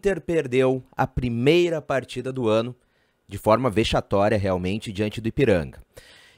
Inter perdeu a primeira partida do ano de forma vexatória realmente diante do Ipiranga.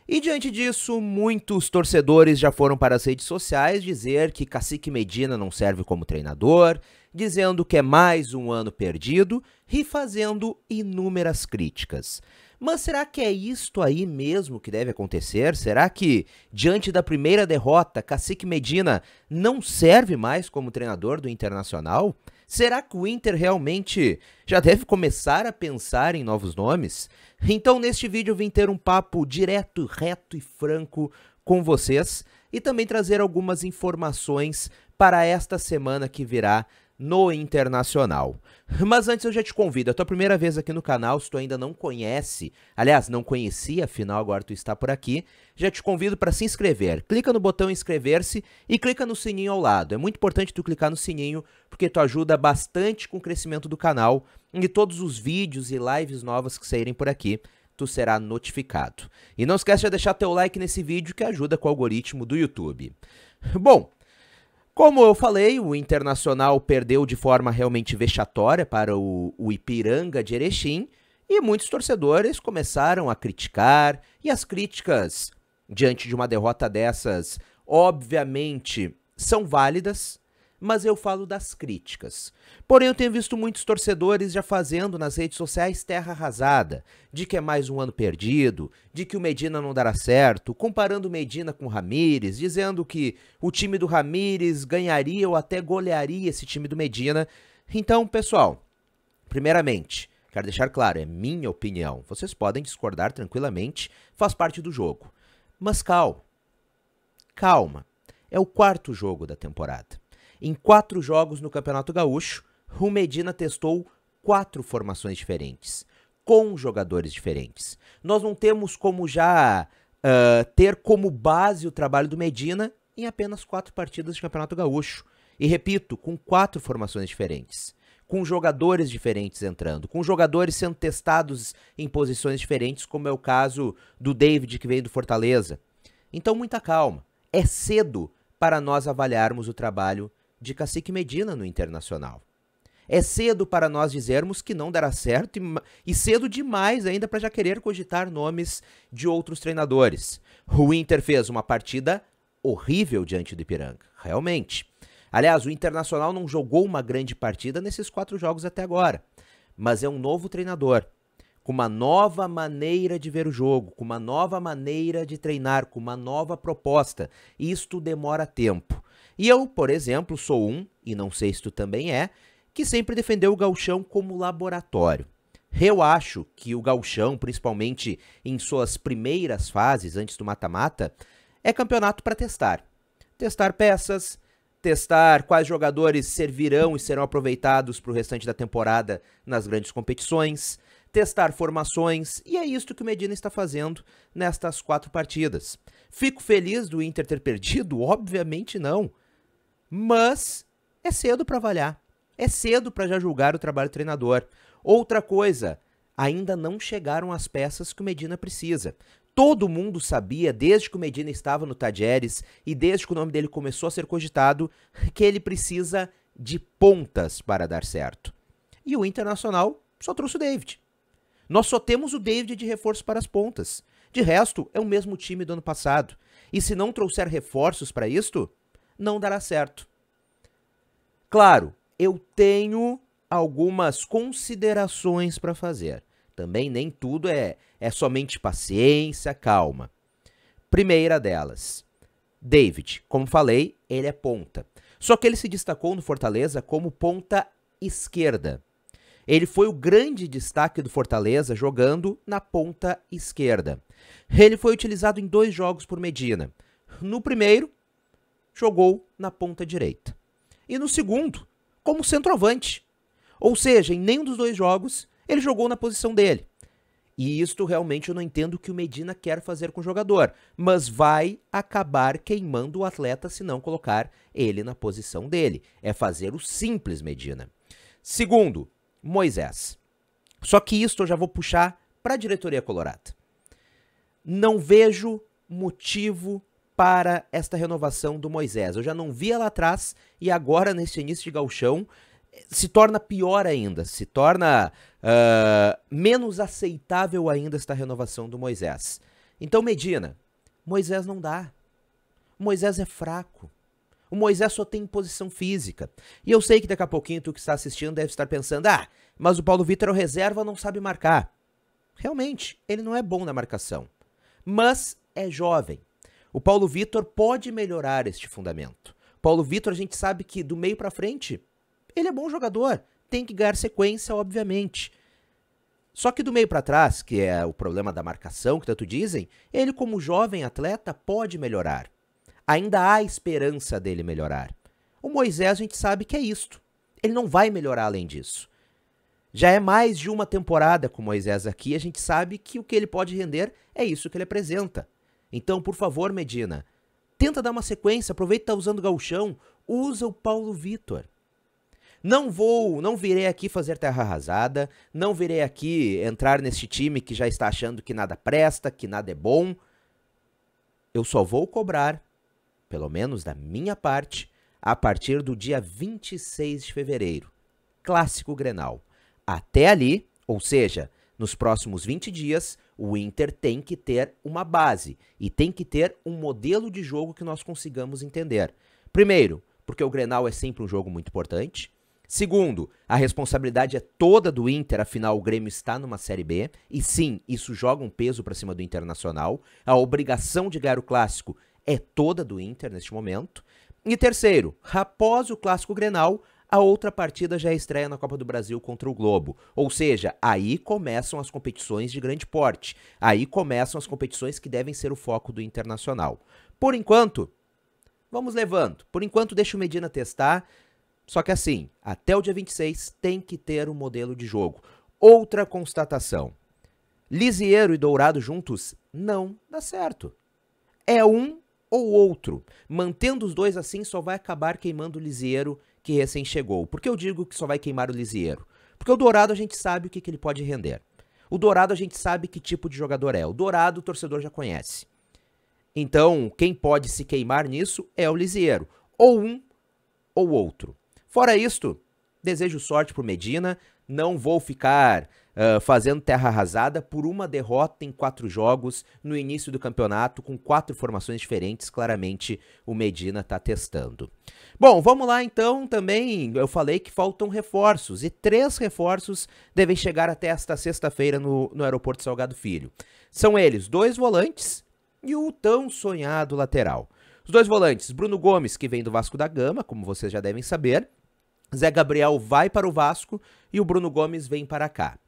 E diante disso, muitos torcedores já foram para as redes sociais dizer que Cacique Medina não serve como treinador, dizendo que é mais um ano perdido e fazendo inúmeras críticas. Mas será que é isto aí mesmo que deve acontecer? Será que, diante da primeira derrota, Cacique Medina não serve mais como treinador do Internacional? Será que o Inter realmente já deve começar a pensar em novos nomes? Então, neste vídeo, vim ter um papo direto, reto e franco com vocês e também trazer algumas informações para esta semana que virá no internacional. Mas antes eu já te convido, é a tua primeira vez aqui no canal, se tu ainda não conhece, aliás, não conhecia, afinal agora tu está por aqui, já te convido para se inscrever. Clica no botão inscrever-se e clica no sininho ao lado. É muito importante tu clicar no sininho porque tu ajuda bastante com o crescimento do canal e todos os vídeos e lives novas que saírem por aqui tu será notificado. E não esquece de deixar teu like nesse vídeo que ajuda com o algoritmo do YouTube. Bom, como eu falei, o Internacional perdeu de forma realmente vexatória para o, o Ipiranga de Erechim e muitos torcedores começaram a criticar e as críticas diante de uma derrota dessas, obviamente, são válidas, mas eu falo das críticas. Porém, eu tenho visto muitos torcedores já fazendo nas redes sociais terra arrasada, de que é mais um ano perdido, de que o Medina não dará certo, comparando o Medina com o Ramires, dizendo que o time do Ramires ganharia ou até golearia esse time do Medina. Então, pessoal, primeiramente, quero deixar claro, é minha opinião. Vocês podem discordar tranquilamente, faz parte do jogo. Mas calma. Calma. É o quarto jogo da temporada. Em quatro jogos no Campeonato Gaúcho, o Medina testou quatro formações diferentes, com jogadores diferentes. Nós não temos como já uh, ter como base o trabalho do Medina em apenas quatro partidas de Campeonato Gaúcho. E repito, com quatro formações diferentes, com jogadores diferentes entrando, com jogadores sendo testados em posições diferentes, como é o caso do David que veio do Fortaleza. Então, muita calma. É cedo para nós avaliarmos o trabalho de Cacique Medina no Internacional. É cedo para nós dizermos que não dará certo e, e cedo demais ainda para já querer cogitar nomes de outros treinadores. O Inter fez uma partida horrível diante do Ipiranga, realmente. Aliás, o Internacional não jogou uma grande partida nesses quatro jogos até agora, mas é um novo treinador, com uma nova maneira de ver o jogo, com uma nova maneira de treinar, com uma nova proposta. Isto demora tempo. E eu, por exemplo, sou um, e não sei se tu também é, que sempre defendeu o galchão como laboratório. Eu acho que o galchão, principalmente em suas primeiras fases antes do mata-mata, é campeonato para testar. Testar peças, testar quais jogadores servirão e serão aproveitados para o restante da temporada nas grandes competições, testar formações, e é isto que o Medina está fazendo nestas quatro partidas. Fico feliz do Inter ter perdido? Obviamente não mas é cedo para avaliar. É cedo para já julgar o trabalho do treinador. Outra coisa, ainda não chegaram as peças que o Medina precisa. Todo mundo sabia, desde que o Medina estava no Tajeres e desde que o nome dele começou a ser cogitado, que ele precisa de pontas para dar certo. E o Internacional só trouxe o David. Nós só temos o David de reforço para as pontas. De resto, é o mesmo time do ano passado. E se não trouxer reforços para isto, não dará certo. Claro, eu tenho algumas considerações para fazer. Também nem tudo é, é somente paciência, calma. Primeira delas, David, como falei, ele é ponta. Só que ele se destacou no Fortaleza como ponta esquerda. Ele foi o grande destaque do Fortaleza jogando na ponta esquerda. Ele foi utilizado em dois jogos por Medina. No primeiro, jogou na ponta direita. E no segundo, como centroavante. Ou seja, em nenhum dos dois jogos ele jogou na posição dele. E isto realmente eu não entendo o que o Medina quer fazer com o jogador, mas vai acabar queimando o atleta se não colocar ele na posição dele. É fazer o simples, Medina. Segundo, Moisés. Só que isto eu já vou puxar para a diretoria colorada. Não vejo motivo para esta renovação do Moisés. Eu já não via lá atrás e agora, neste início de galchão, se torna pior ainda, se torna uh, menos aceitável ainda esta renovação do Moisés. Então, Medina, Moisés não dá. O Moisés é fraco. O Moisés só tem posição física. E eu sei que daqui a pouquinho tu que está assistindo deve estar pensando: ah, mas o Paulo Vitor é o reserva, não sabe marcar. Realmente, ele não é bom na marcação. Mas é jovem, o Paulo Vitor pode melhorar este fundamento. Paulo Vitor, a gente sabe que do meio para frente, ele é bom jogador, tem que ganhar sequência, obviamente. Só que do meio para trás, que é o problema da marcação que tanto dizem, ele como jovem atleta pode melhorar. Ainda há esperança dele melhorar. O Moisés a gente sabe que é isto. Ele não vai melhorar além disso. Já é mais de uma temporada com o Moisés aqui, a gente sabe que o que ele pode render é isso que ele apresenta. Então, por favor, Medina, tenta dar uma sequência, aproveita que tá usando o gauchão, usa o Paulo Vitor. Não vou, não virei aqui fazer terra arrasada, não virei aqui entrar neste time que já está achando que nada presta, que nada é bom. Eu só vou cobrar, pelo menos da minha parte, a partir do dia 26 de fevereiro. Clássico Grenal. Até ali, ou seja, nos próximos 20 dias, o Inter tem que ter uma base e tem que ter um modelo de jogo que nós consigamos entender. Primeiro, porque o Grenal é sempre um jogo muito importante. Segundo, a responsabilidade é toda do Inter, afinal o Grêmio está numa Série B, e sim, isso joga um peso para cima do Internacional. A obrigação de ganhar o clássico é toda do Inter neste momento. E terceiro, após o clássico Grenal, a outra partida já é estreia na Copa do Brasil contra o Globo. Ou seja, aí começam as competições de grande porte. Aí começam as competições que devem ser o foco do internacional. Por enquanto, vamos levando. Por enquanto, deixa o Medina testar. Só que assim, até o dia 26 tem que ter um modelo de jogo. Outra constatação: Lisieiro e Dourado juntos não dá certo. É um ou outro. Mantendo os dois assim só vai acabar queimando o Lisieiro que recém chegou. Por que eu digo que só vai queimar o Lisieiro? Porque o Dourado a gente sabe o que, que ele pode render. O Dourado a gente sabe que tipo de jogador é. O Dourado o torcedor já conhece. Então, quem pode se queimar nisso é o Lisieiro. Ou um ou outro. Fora isto, desejo sorte pro Medina. Não vou ficar uh, fazendo terra arrasada por uma derrota em quatro jogos no início do campeonato, com quatro formações diferentes. Claramente o Medina está testando. Bom, vamos lá então também. Eu falei que faltam reforços e três reforços devem chegar até esta sexta-feira no, no aeroporto Salgado Filho. São eles dois volantes e o tão sonhado lateral. Os dois volantes, Bruno Gomes, que vem do Vasco da Gama, como vocês já devem saber. Zé Gabriel vai para o Vasco e o Bruno Gomes vem para cá.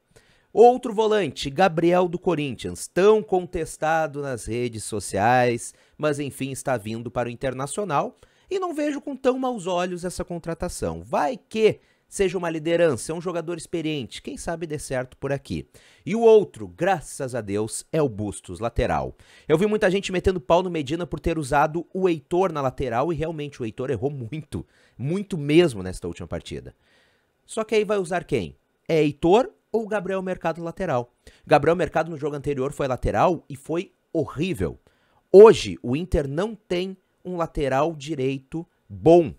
Outro volante, Gabriel do Corinthians, tão contestado nas redes sociais, mas enfim está vindo para o Internacional e não vejo com tão maus olhos essa contratação. Vai que seja uma liderança, é um jogador experiente, quem sabe dê certo por aqui. E o outro, graças a Deus, é o Bustos, lateral. Eu vi muita gente metendo pau no Medina por ter usado o Heitor na lateral e realmente o Heitor errou muito, muito mesmo nesta última partida. Só que aí vai usar quem? É Heitor ou Gabriel Mercado lateral. Gabriel Mercado no jogo anterior foi lateral e foi horrível. Hoje o Inter não tem um lateral direito bom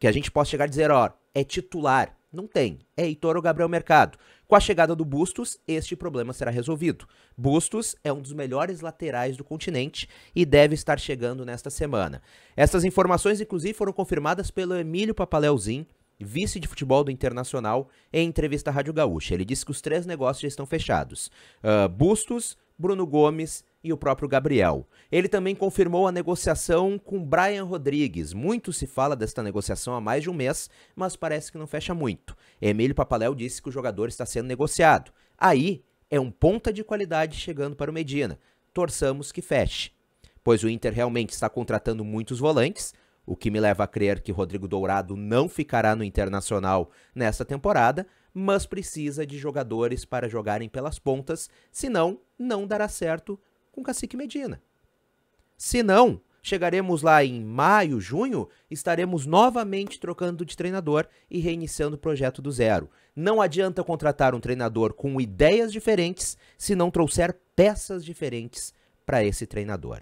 que a gente possa chegar a dizer, ó, é titular. Não tem. É Heitor ou Gabriel Mercado. Com a chegada do Bustos, este problema será resolvido. Bustos é um dos melhores laterais do continente e deve estar chegando nesta semana. Essas informações, inclusive, foram confirmadas pelo Emílio Papaleuzinho, vice de futebol do Internacional, em entrevista à Rádio Gaúcha. Ele disse que os três negócios já estão fechados: uh, Bustos, Bruno Gomes e o próprio Gabriel. Ele também confirmou a negociação com Brian Rodrigues. Muito se fala desta negociação há mais de um mês, mas parece que não fecha muito. Emílio Papaléu disse que o jogador está sendo negociado. Aí é um ponta de qualidade chegando para o Medina. Torçamos que feche, pois o Inter realmente está contratando muitos volantes o que me leva a crer que Rodrigo Dourado não ficará no Internacional nessa temporada, mas precisa de jogadores para jogarem pelas pontas, senão não dará certo com Cacique Medina. Se não, chegaremos lá em maio, junho, estaremos novamente trocando de treinador e reiniciando o projeto do zero. Não adianta contratar um treinador com ideias diferentes se não trouxer peças diferentes para esse treinador.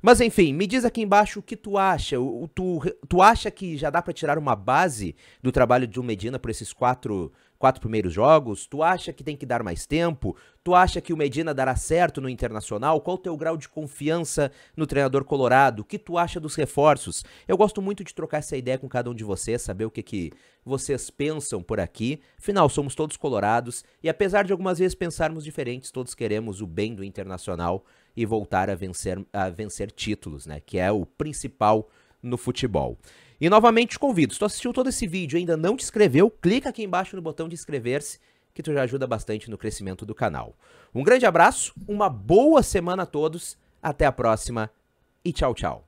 Mas enfim, me diz aqui embaixo o que tu acha. O, tu, tu acha que já dá para tirar uma base do trabalho de um Medina por esses quatro quatro primeiros jogos? Tu acha que tem que dar mais tempo? Tu acha que o Medina dará certo no Internacional? Qual o teu grau de confiança no treinador colorado? O que tu acha dos reforços? Eu gosto muito de trocar essa ideia com cada um de vocês, saber o que, que vocês pensam por aqui. Afinal, somos todos colorados e apesar de algumas vezes pensarmos diferentes, todos queremos o bem do Internacional e voltar a vencer, a vencer títulos, né? Que é o principal no futebol. E novamente te convido, se tu assistiu todo esse vídeo e ainda não te inscreveu, clica aqui embaixo no botão de inscrever-se, que tu já ajuda bastante no crescimento do canal. Um grande abraço, uma boa semana a todos, até a próxima e tchau, tchau.